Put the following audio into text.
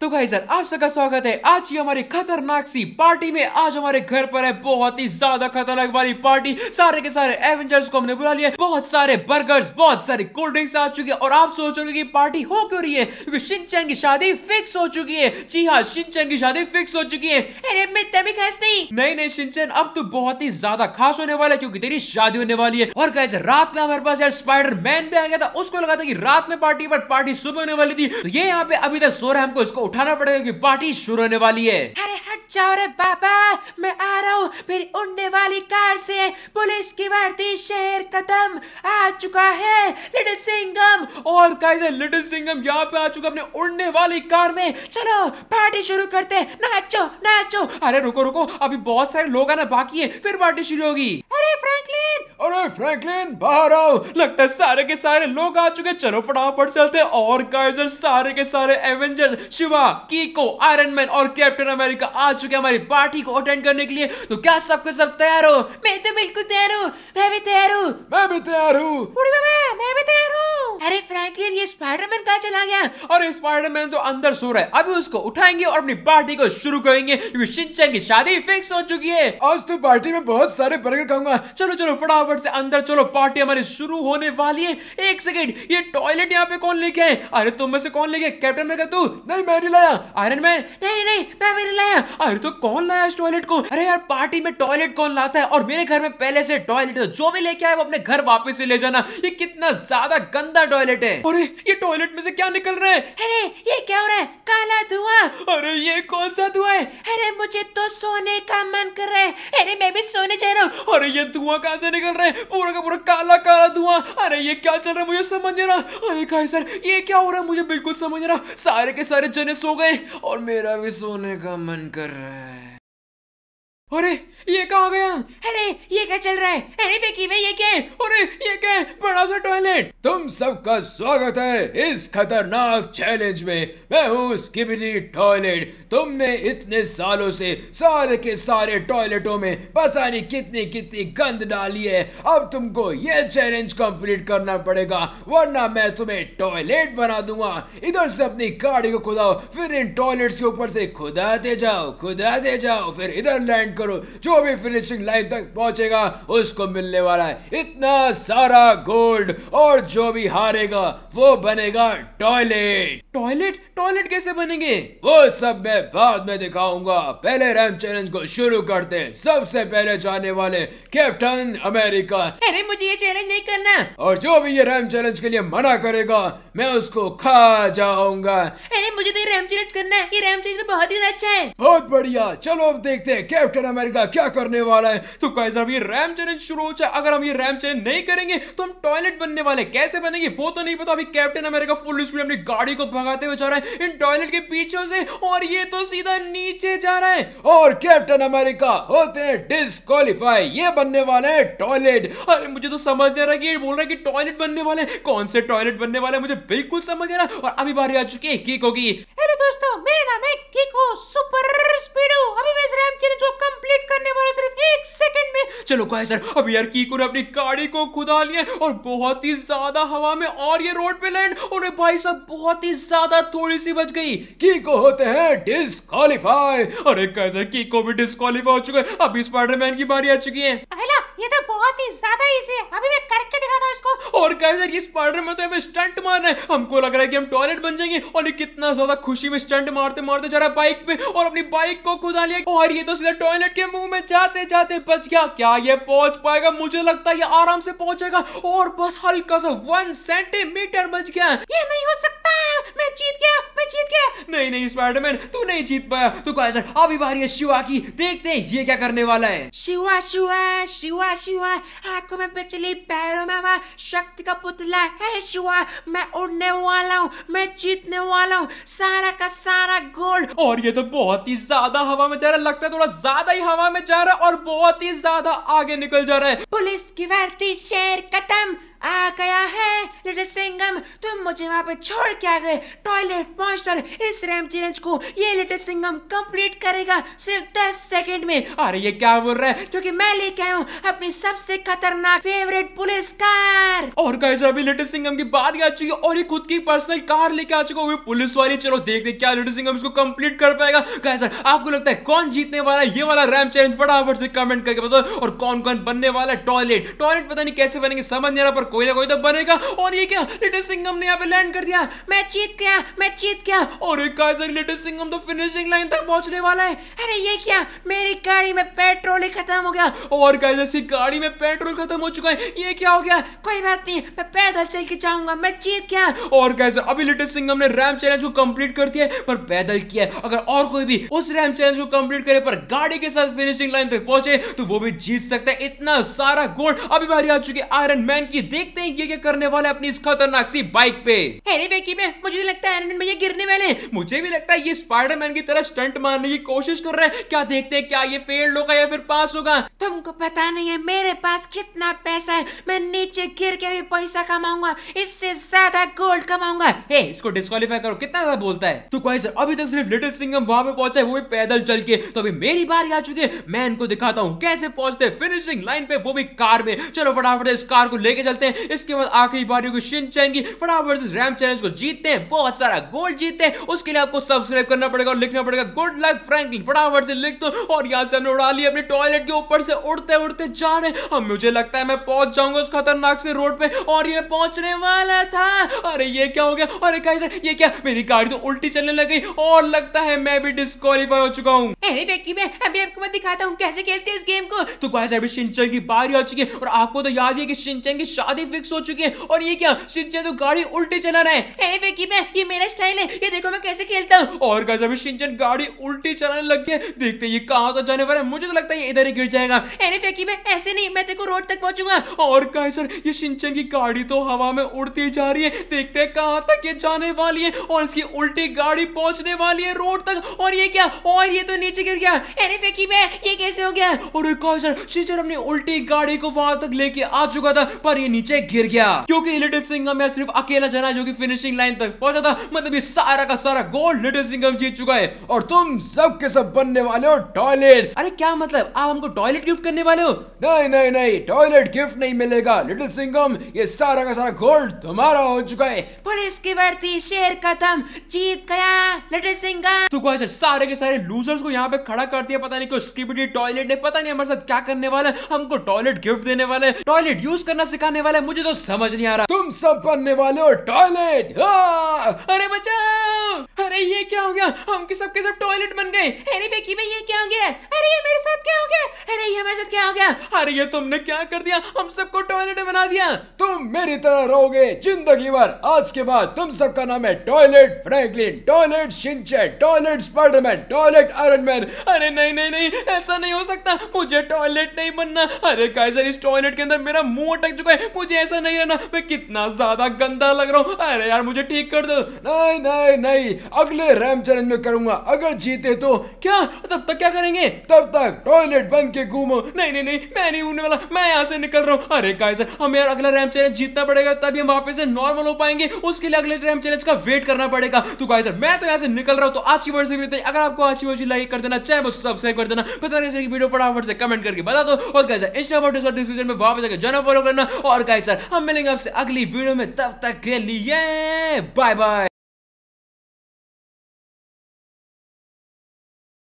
तो भाई सर आप सबका स्वागत है आज की हमारी खतरनाक सी पार्टी में आज हमारे घर पर है बहुत ही ज्यादा खतरनाक वाली पार्टी सारे के सारे एवेंजर्स को हमने बुला लिया बहुत सारे बर्गर्स बहुत सारी कोल्ड ड्रिंक्स आ चुकी है और आप सोच सोचोगे कि पार्टी हो क्यों रही है क्योंकि शिनचैन की शादी फिक्स हो चुकी है जी हाँ शिनचैन की शादी फिक्स हो चुकी है अरे मैं तभी खास नहीं नहीं नहीं शिनचैन अब तो बहुत ही ज्यादा खास होने वाला है क्योंकि तेरी शादी होने वाली है और गाइस रात में हमारे पास यार स्पाइडर मैन भी आ गया था उसको लगा था कि रात में पार्टी पर पार्टी सुबह होने वाली थी तो ये यहाँ पे अभी तक सो रहा है हमको उसको उठाना पड़ेगा कि पार्टी शुरू होने वाली है अरे हट जाओ रे बाबा मैं आ रहा हूँ फिर उड़ने वाली कार से पुलिस की वर्दी शहर कदम आ चुका है लिटिल सिंगम और कैसे लिटिल सिंगम यहाँ पे आ चुका अपने उड़ने वाली कार में चलो पार्टी शुरू करते नाचो नाचो अरे रुको रुको अभी बहुत सारे लोग आना बाकी है फिर पार्टी शुरू होगी फ्रैंकलिन अरे फ्रैंकलिन बाहर आओ लगता है सारे के सारे लोग आ चुके चलो फटाफट चलते और काइजर सारे के सारे एवेंजर्स शिवा कीको आयरन मैन और कैप्टन अमेरिका आ चुके हमारी पार्टी को अटेंड करने के लिए तो क्या सबके सब तैयार हो मैं तो बिल्कुल तैयार हूँ मैं भी तैयार हूँ मैं भी तैयार हूँ मैं भी तैयार हूँ अरे फ्रैंकलिन ये स्पाइडरमैन कहा चला गया और स्पाइडरमैन तो अंदर सो रहा है अभी उसको उठाएंगे और अपनी पार्टी को शुरू करेंगे क्योंकि की शादी फिक्स हो चुकी है आज तो पार्टी में बहुत सारे बर्गर खाऊंगा चलो चलो फटाफट से अंदर चलो पार्टी हमारी शुरू होने वाली है एक सेकेंड ये टॉयलेट यहाँ पे कौन लेके आए अरे तुम में से कौन लेके कैप्टन में तू नहीं मैं नहीं लाया आयरन मैन नहीं नहीं मैं मेरे लाया अरे तो कौन लाया इस टॉयलेट को अरे यार पार्टी में टॉयलेट कौन लाता है और मेरे घर में पहले से टॉयलेट जो भी लेके आए वो अपने घर वापस से ले जाना ये कितना ज्यादा गंदा टॉयलेट है अरे ये टॉयलेट में से क्या निकल रहा है अरे ये क्या हो रहा है काला धुआं अरे ये कौन सा धुआं है अरे मुझे तो सोने का मन कर रहा है अरे मैं भी सोने जा रहा हूँ अरे ये धुआं कहाँ से निकल रहा है पूरा का पूरा काला काला धुआं अरे ये क्या चल रहा है मुझे समझ नहीं रहा अरे खाई सर ये क्या हो रहा है मुझे बिल्कुल समझ नहीं रहा सारे के सारे जने सो गए और मेरा भी सोने का मन कर रहा है अरे ये कहाँ गया अरे ये क्या चल रहा है अरे फेकी में ये क्या है अरे ये क्या है बड़ा सा टॉयलेट तुम सबका स्वागत है इस खतरनाक चैलेंज में मैं हूँ स्किबिडी टॉयलेट तुमने इतने सालों से सारे के सारे टॉयलेटों में पता नहीं कितनी कितनी गंद डाली है अब तुमको ये चैलेंज कंप्लीट करना पड़ेगा वरना मैं तुम्हें टॉयलेट बना दूंगा इधर से अपनी गाड़ी को खुदाओ फिर इन टॉयलेट्स के ऊपर से खुदाते जाओ खुदाते जाओ फिर इधर लैंड करो जो भी फिनिशिंग लाइन तक पहुंचेगा उसको मिलने वाला है इतना सारा गोल्ड और जो भी हारेगा वो बनेगा टॉयलेट टॉयलेट टॉयलेट कैसे बनेंगे वो सब मैं बाद में दिखाऊंगा पहले रैम चैलेंज को शुरू करते हैं सबसे पहले जाने वाले कैप्टन अमेरिका अरे मुझे ये चैलेंज नहीं करना और जो भी ये रैम चैलेंज के लिए मना करेगा मैं उसको खा जाऊंगा अरे मुझे तो रैम चैलेंज करना है ये रैम चैलेंज तो बहुत ही अच्छा है बहुत बढ़िया चलो अब देखते हैं कैप्टन अमेरिका क्या करने वाला है तो गाइस अब ये रैम चैलेंज शुरू हो जाए अगर हम ये रैम चैलेंज नहीं करेंगे तो हम टॉयलेट बनने वाले कैसे बनेंगे वो तो नहीं पता अभी कैप्टन अमेरिका फुल स्पीड अपनी गाड़ी को भगाते हुए जा रहा है इन टॉयलेट के पीछे से और ये तो सीधा नीचे जा रहा है और कैप्टन अमेरिका होते हैं डिस्कालीफाई ये बनने वाले हैं टॉयलेट अरे मुझे तो समझ नहीं रहा कि ये बोल रहा है कि टॉयलेट बनने वाले कौन से टॉयलेट बनने वाले मुझे बिल्कुल समझ नहीं रहा और अभी बारी आ चुकी है कीको की अरे दोस्तों मेरा नाम है कीको सुपर स्पीडो अभी मैं इस रैम चैलेंज को कम कंप्लीट करने वाला सिर्फ एक सेकंड में चलो कहे सर अब यार कीकू ने अपनी गाड़ी को खुदा लिया और बहुत ही ज्यादा हवा में और ये रोड पे लैंड और भाई साहब बहुत ही ज्यादा थोड़ी सी बच गई कीको होते हैं डिस्कालीफाई अरे कैसे कीको भी डिस्कालीफाई हो चुका है अब स्पाइडरमैन की बारी आ चुकी है ये तो बहुत ही ज्यादा इजी है अभी मैं करके दिखाता हूँ इसको और गाइस ये स्पाइडर में तो हमें स्टंट मारना है हमको लग रहा है कि हम टॉयलेट बन जाएंगे और ये कितना ज्यादा खुशी में स्टंट मारते मारते जा रहा है बाइक पे और अपनी बाइक को खुदा लिया और ये तो सीधा टॉयलेट के मुंह में जाते जाते बच गया क्या ये पहुंच पाएगा मुझे लगता है ये आराम से पहुंचेगा और बस हल्का सा वन सेंटीमीटर बच गया ये नहीं हो सकता मैं जीत गया जीत गया नहीं नहीं स्पाइडरमैन तू नहीं जीत पाया तो सर अभी बारी है शिवा की देखते हैं ये क्या करने वाला है शिवा शिवा शिवा शिवा आंखों में पिछली पैरों में हवा शक्ति का पुतला है शिवा मैं उड़ने वाला हूँ मैं जीतने वाला हूँ सारा का सारा गोल्ड और ये तो बहुत ही ज्यादा हवा में जा रहा है लगता है थोड़ा ज्यादा ही हवा में जा रहा है और बहुत ही ज्यादा आगे निकल जा रहा है पुलिस की वर्ती शेर खत्म आ गया है लिटिल सिंगम तुम मुझे वहां पे छोड़ के आ गए टॉयलेट मॉन्स्टर इस रैम चैलेंज को ये लिटिल सिंगम कंप्लीट करेगा सिर्फ दस सेकंड में अरे ये क्या बोल रहा है क्योंकि मैं लेके आया हूँ अपनी सबसे खतरनाक फेवरेट पुलिस कार और कैसे अभी लिटिल सिंगम की बात आ चुकी है और ये खुद की पर्सनल कार लेके आ चुका हुआ पुलिस वाली चलो देखते क्या लिटिल सिंगम इसको कंप्लीट कर पाएगा कैसे आपको लगता है कौन जीतने वाला है ये वाला रैम चैलेंज फटाफट से कमेंट करके बताओ और कौन कौन बनने वाला है टॉयलेट टॉयलेट पता नहीं कैसे बनेंगे समझ नहीं रहा पर कोई ना कोई तो बनेगा और ये क्या लिटिल सिंगम ने यहाँ पे लैंड कर दिया मैं चीत गया मैं चीत गया और एक सर लिटिल सिंगम तो फिनिशिंग लाइन तक पहुंचने वाला है अरे ये क्या मेरी गाड़ी में पेट्रोल ही खत्म हो गया और कैसे इसकी गाड़ी में पेट्रोल खत्म हो चुका है ये क्या हो गया कोई बात नहीं मैं पैदल चल के जाऊंगा मैं जीत गया और कैसे अभी लिटिल सिंगम ने रैम चैलेंज को कंप्लीट कर दिया पर पैदल किया अगर और कोई भी उस रैम चैलेंज को कंप्लीट करे पर गाड़ी के साथ फिनिशिंग लाइन तक पहुंचे तो वो भी जीत सकता है इतना सारा गोल्ड अभी बारी आ चुकी आयरन मैन की दे देखते हैं ये क्या करने वाले अपनी इस खतरनाक सी बाइक पे अरे वेकी में मुझे लगता है भैया गिरने वाले मुझे भी लगता है ये स्पाइडरमैन की तरह स्टंट मारने की कोशिश कर रहे हैं क्या देखते हैं क्या ये फेल होगा या फिर पास होगा तुमको पता नहीं है मेरे पास कितना पैसा है मैं नीचे गिर के भी पैसा कमाऊंगा इससे ज्यादा गोल्ड कमाऊंगा इसको डिस्कालीफाई करो कितना ज्यादा बोलता है तो कोई सर अभी तक सिर्फ लिटिल सिंगम वहां पे पहुंचा है वो भी पैदल चल के तो अभी मेरी बारी आ चुकी है मैं इनको दिखाता हूँ कैसे पहुंचते फिनिशिंग लाइन पे वो भी कार में चलो फटाफट इस कार को लेके चलते हैं इसके बाद आखिरी बारी को शिनचैन की फटाफट वर्सेस रैम चैलेंज को जीतते हैं बहुत सारा गोल्ड जीतते हैं उसके लिए आपको सब्सक्राइब करना पड़ेगा और लिखना पड़ेगा गुड लक फ्रैंकलिन फटाफट से लिख दो और यहां से हमने उड़ा लिया अपने टॉयलेट के ऊपर से उड़ते उड़ते जा रहे अब मुझे लगता है मैं पहुंच जाऊंगा उस खतरनाक से रोड पे और ये पहुंचने वाला था अरे ये क्या हो गया अरे गाइस ये क्या मेरी गाड़ी तो उल्टी चलने लग गई और लगता है मैं भी डिस्कालीफाई हो चुका हूँ अरे व्यक्ति मैं अभी आपको मैं दिखाता हूँ कैसे खेलते हैं इस गेम को तो गाइस अभी शिनचैन की बारी आ चुकी है और आपको तो याद है कि शिनचैन की शादी गाड़ी फिक्स हो चुकी है और ये क्या सिंचन तो गाड़ी उल्टी चला रहा है ए मैं ये मेरा स्टाइल है ये देखो मैं कैसे खेलता हूँ और कैसे अभी सिंचन गाड़ी उल्टी चलाने लग गया देखते ये कहाँ तो जाने वाला है मुझे तो लगता है ये इधर ही गिर जाएगा अरे फेंकी मैं ऐसे नहीं मैं देखो रोड तक पहुंचूंगा और गाइस सर ये सिंचन की गाड़ी तो हवा में उड़ती जा रही है देखते हैं कहाँ तक ये जाने वाली है और इसकी उल्टी गाड़ी पहुंचने वाली है रोड तक और ये क्या और ये तो नीचे गिर गया अरे फेकी मैं ये कैसे हो गया और गाइस सर शिनचैन अपनी उल्टी गाड़ी को वहां तक लेके आ चुका था पर ये नीचे नीचे गिर गया क्योंकि लिटिल सिंगम सिर्फ अकेला जना जो कि फिनिशिंग लाइन तक पहुंचा था मतलब ये सारा का सारा गोल्ड लिटिल सिंगम जीत चुका है और तुम सब के सब बनने वाले हो टॉयलेट अरे क्या मतलब आप हमको टॉयलेट गिफ्ट करने वाले हो नहीं नहीं नहीं टॉयलेट गिफ्ट नहीं मिलेगा लिटिल सिंगम ये सारा का सारा गोल्ड तुम्हारा हो चुका है पुलिस की भर्ती शेर खत्म जीत गया लिटिल सिंगम तो गाइस सारे के सारे लूजर्स को यहाँ पे खड़ा कर दिया पता नहीं कोई स्किपिटी टॉयलेट ने पता नहीं हमारे साथ क्या करने वाला हमको टॉयलेट गिफ्ट देने वाले टॉयलेट यूज करना सिखाने वाले है मुझे तो समझ नहीं आ रहा तुम सब बनने वाले हो टॉयलेट हाँ। अरे बचाओ अरे ये क्या हो गया हम के सब के सब टॉयलेट बन गए अरे बेकी भाई ये क्या हो गया अरे ये मेरे साथ क्या हो गया अरे ये हमारे साथ क्या हो गया अरे ये तुमने क्या कर दिया हम सबको टॉयलेट बना दिया तुम मेरी तरह रहोगे जिंदगी भर आज के बाद तुम सबका नाम है टॉयलेट फ्रैंकलिन टॉयलेट शिंचे toilet Spiderman toilet Iron Man अरे नहीं नहीं नहीं ऐसा नहीं हो सकता मुझे टॉयलेट नहीं बनना अरे कैसे इस टॉयलेट के अंदर मेरा मुंह अटक चुका है मुझे ऐसा नहीं रहना मैं कितना ज्यादा गंदा लग रहा हूँ अरे यार मुझे ठीक कर दो नहीं नहीं नहीं अगले रैम चैलेंज में करूंगा अगर जीते तो क्या तब तक क्या करेंगे तब तक टॉयलेट बन के घूमो नहीं नहीं नहीं मैं नहीं उड़ने वाला मैं यहाँ से निकल रहा हूँ अरे गाइस हमें यार अगला रैम चैलेंज जीतना पड़ेगा तभी हम वापस से नॉर्मल हो पाएंगे उसके लिए अगले रैम चैलेंज का वेट करना पड़ेगा तो सर मैं तो यहाँ से निकल रहा हूँ तो अच्छी वर्ष मिलते से अगर आपको अच्छी की लाइक कर देना चाहे बस सब्सक्राइब कर देना पता नहीं वीडियो फटाफट से कमेंट करके बता दो और कैसे इंस्टाग्राम में वापस जाकर जाना फॉलो करना और गाइस हम मिलेंगे आपसे अगली वीडियो में तब तक के लिए बाय बाय